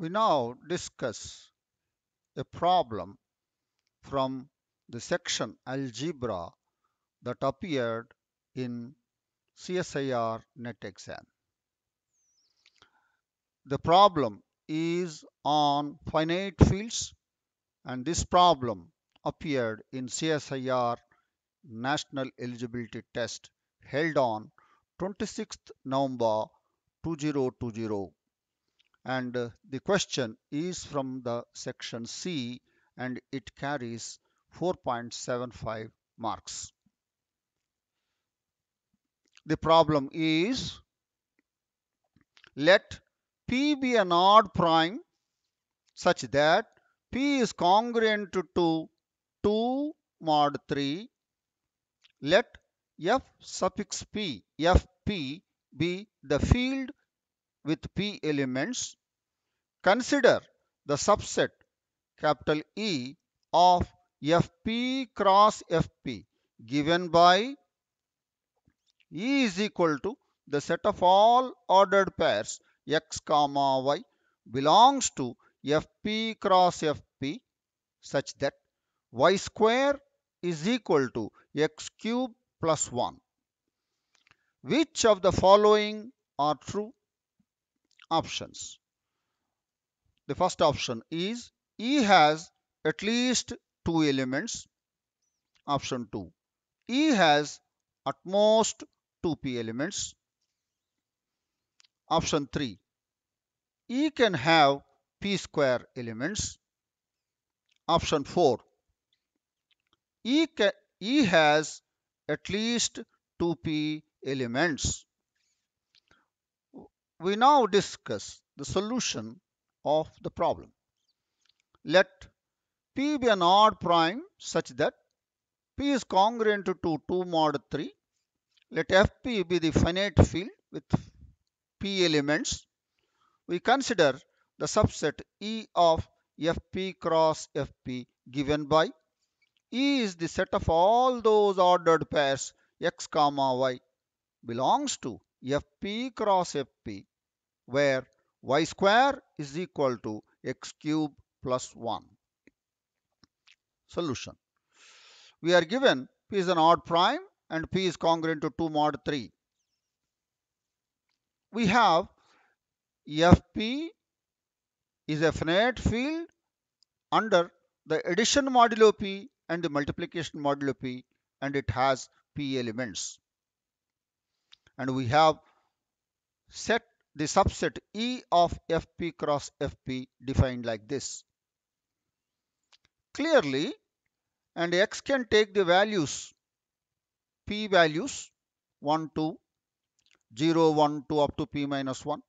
We now discuss a problem from the section algebra that appeared in CSIR NET exam. The problem is on finite fields and this problem appeared in CSIR National Eligibility Test held on 26th November 2020 and uh, the question is from the section C and it carries 4.75 marks. The problem is let P be an odd prime such that P is congruent to 2 mod 3. Let F suffix P, Fp be the field with p elements, consider the subset capital E of fp cross fp given by E is equal to the set of all ordered pairs x comma y belongs to fp cross fp such that y square is equal to x cube plus 1. Which of the following are true? options. The first option is E has at least two elements. Option 2. E has at most 2p elements. Option 3. E can have p square elements. Option 4. E, can, e has at least 2p elements we now discuss the solution of the problem. Let P be an odd prime such that P is congruent to 2 mod 3. Let FP be the finite field with P elements. We consider the subset E of FP cross FP given by E is the set of all those ordered pairs x comma y belongs to FP cross FP where y square is equal to x cube plus 1. Solution. We are given p is an odd prime and p is congruent to 2 mod 3. We have fp is a finite field under the addition modulo p and the multiplication modulo p and it has p elements. And we have set the subset E of FP cross FP defined like this. Clearly, and X can take the values, P values 1, 2, 0, 1, 2 up to P minus 1.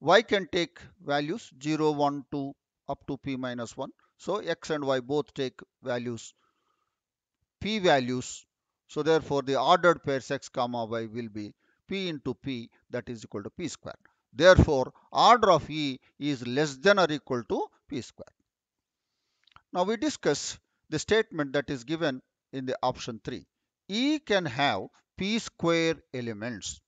Y can take values 0, 1, 2 up to P minus 1. So X and Y both take values, P values. So therefore the ordered pairs X comma Y will be P into P that is equal to P square. Therefore, order of E is less than or equal to P square. Now we discuss the statement that is given in the option 3. E can have P square elements.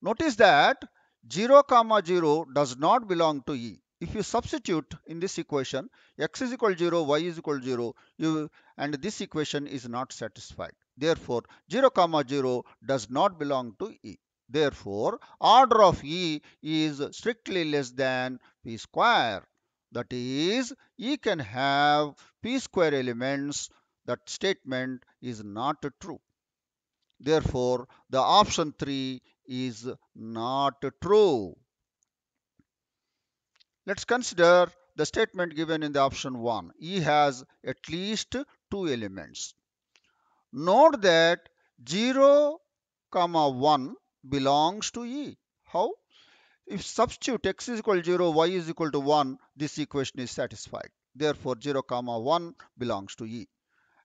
Notice that 0, comma 0 does not belong to E. If you substitute in this equation x is equal to 0, y is equal to 0 you, and this equation is not satisfied. Therefore, 0, comma 0 does not belong to E. Therefore, order of E is strictly less than P square. That is, E can have P square elements. That statement is not true. Therefore, the option 3 is not true. Let's consider the statement given in the option 1. E has at least two elements. Note that 0, comma 1 belongs to E. How? If substitute x is equal to 0, y is equal to 1, this equation is satisfied. Therefore, 0 comma 1 belongs to E.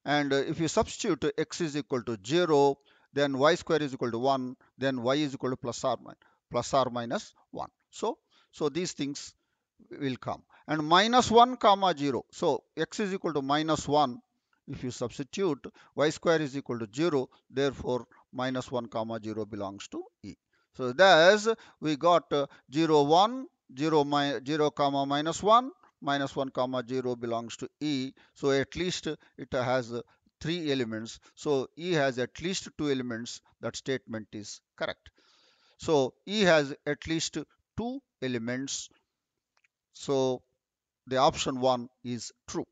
And uh, if you substitute x is equal to 0, then y square is equal to 1, then y is equal to plus r, min plus r minus 1. So, so these things will come. And minus 1 comma 0. So, x is equal to minus 1. If you substitute, y square is equal to 0. Therefore, minus 1 comma 0 belongs to E. So thus we got uh, 0 1 0 mi 0 comma minus 1 minus 1 comma 0 belongs to E. So at least it has uh, three elements. So E has at least two elements. That statement is correct. So E has at least two elements. So the option 1 is true.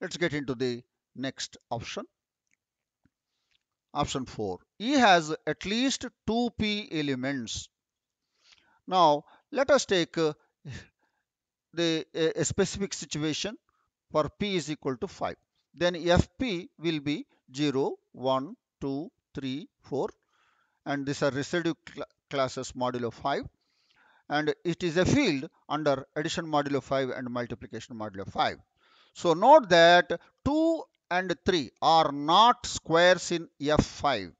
Let's get into the Next option. Option 4. E has at least 2p elements. Now, let us take uh, the, a specific situation for p is equal to 5. Then fp will be 0, 1, 2, 3, 4 and these are residue cl classes modulo 5 and it is a field under addition modulo 5 and multiplication modulo 5. So note that 2 and 3 are not squares in F5.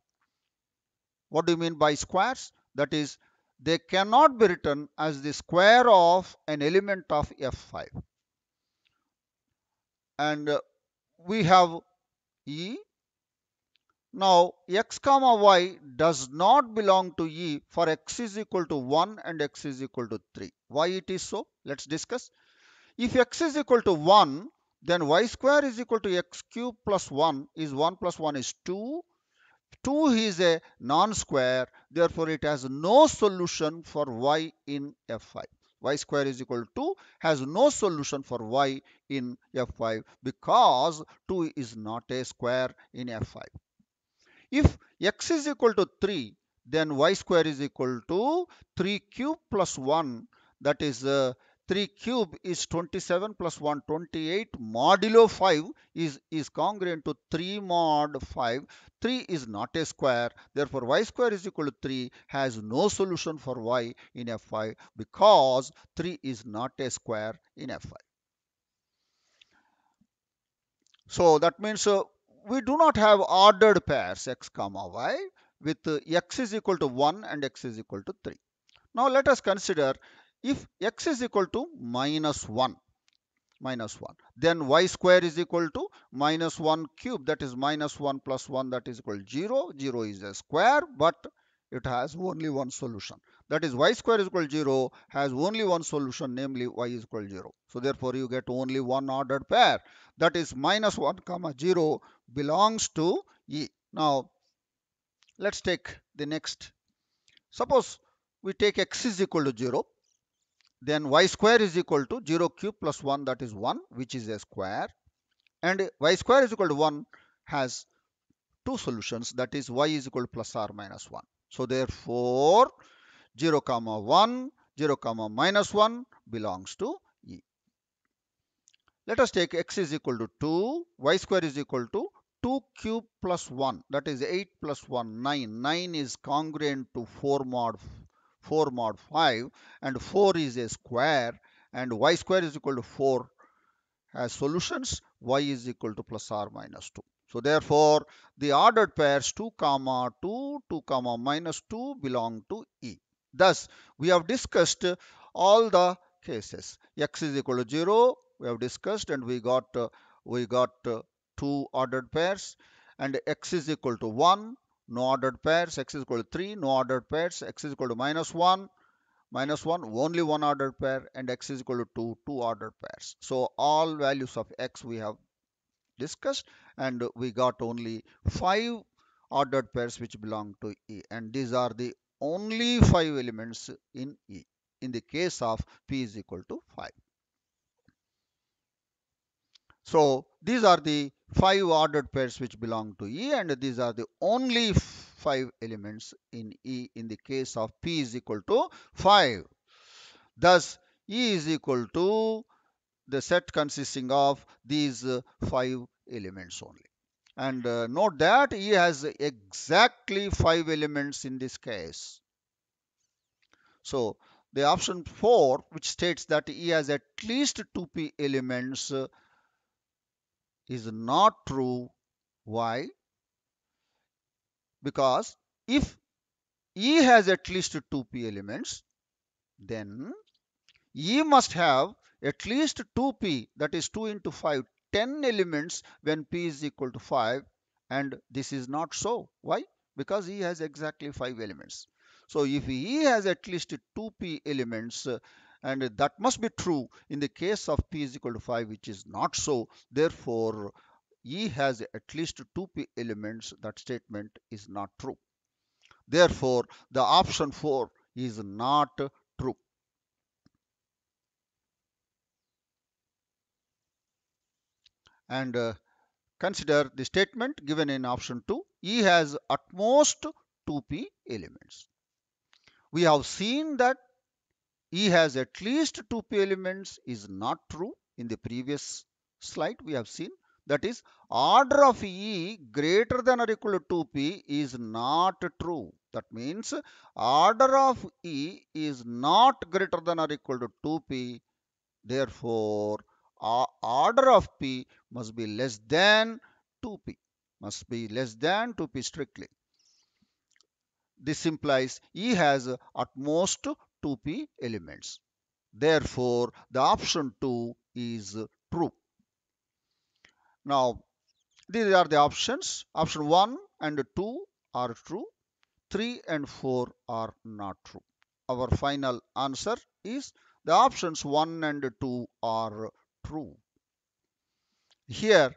What do you mean by squares? That is, they cannot be written as the square of an element of F5. And uh, we have E. Now, x comma y does not belong to E for x is equal to 1 and x is equal to 3. Why it is so? Let's discuss. If x is equal to 1, then y square is equal to x cube plus 1 is 1 plus 1 is 2. 2 is a non-square, therefore it has no solution for y in F5. y square is equal to 2 has no solution for y in F5 because 2 is not a square in F5. If x is equal to 3, then y square is equal to 3 cube plus 1 that is uh, 3 cube is 27 plus 1 28 modulo 5 is is congruent to 3 mod 5 3 is not a square therefore y square is equal to 3 has no solution for y in f5 because 3 is not a square in f5 so that means uh, we do not have ordered pairs x comma y with uh, x is equal to 1 and x is equal to 3 now let us consider if x is equal to minus 1 minus 1 then y square is equal to minus 1 cube that is minus 1 plus 1 that is equal to 0 0 is a square but it has only one solution that is y square is equal to 0 has only one solution namely y is equal to 0 so therefore you get only one ordered pair that is minus 1 comma 0 belongs to e now let's take the next suppose we take x is equal to 0 then y square is equal to 0 cube plus 1 that is 1 which is a square and y square is equal to 1 has two solutions that is y is equal to plus r minus minus 1 so therefore 0 comma 1 0 comma minus 1 belongs to e let us take x is equal to 2 y square is equal to 2 cube plus 1 that is 8 plus 1 9 9 is congruent to 4 mod 4 mod 5 and 4 is a square and y square is equal to 4 as solutions y is equal to plus or minus 2. So therefore the ordered pairs 2 comma 2 2 comma minus 2 belong to E. Thus we have discussed all the cases x is equal to 0 we have discussed and we got uh, we got uh, two ordered pairs and x is equal to 1 no ordered pairs x is equal to 3 no ordered pairs x is equal to minus 1 minus 1 only one ordered pair and x is equal to 2 two ordered pairs so all values of x we have discussed and we got only five ordered pairs which belong to e and these are the only five elements in e in the case of p is equal to 5 so these are the five ordered pairs which belong to E and these are the only five elements in E in the case of P is equal to 5. Thus E is equal to the set consisting of these uh, five elements only. And uh, note that E has exactly five elements in this case. So the option 4 which states that E has at least 2p elements uh, is not true. Why? Because if E has at least two p elements, then E must have at least 2p, that is 2 into 5, 10 elements when p is equal to 5 and this is not so. Why? Because E has exactly 5 elements. So if E has at least 2p elements, and that must be true in the case of p is equal to 5 which is not so therefore e has at least two p elements that statement is not true therefore the option 4 is not true and uh, consider the statement given in option 2 e has at most 2p elements we have seen that E has at least two p elements is not true. In the previous slide we have seen that is order of E greater than or equal to 2p is not true. That means order of E is not greater than or equal to 2p. Therefore, order of P must be less than 2p. Must be less than 2p strictly. This implies E has at most 2p elements. Therefore, the option 2 is true. Now, these are the options. Option 1 and 2 are true. 3 and 4 are not true. Our final answer is the options 1 and 2 are true. Here,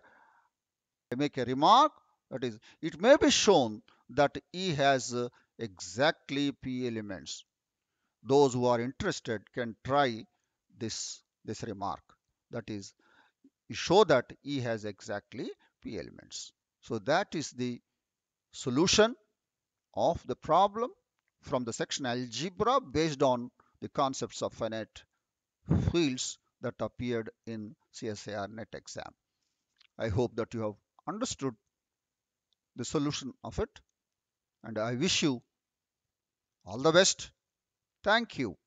I make a remark that is, it may be shown that E has exactly p elements those who are interested can try this, this remark. That is, show that E has exactly P elements. So that is the solution of the problem from the section algebra based on the concepts of finite fields that appeared in CSIR NET exam. I hope that you have understood the solution of it and I wish you all the best Thank you.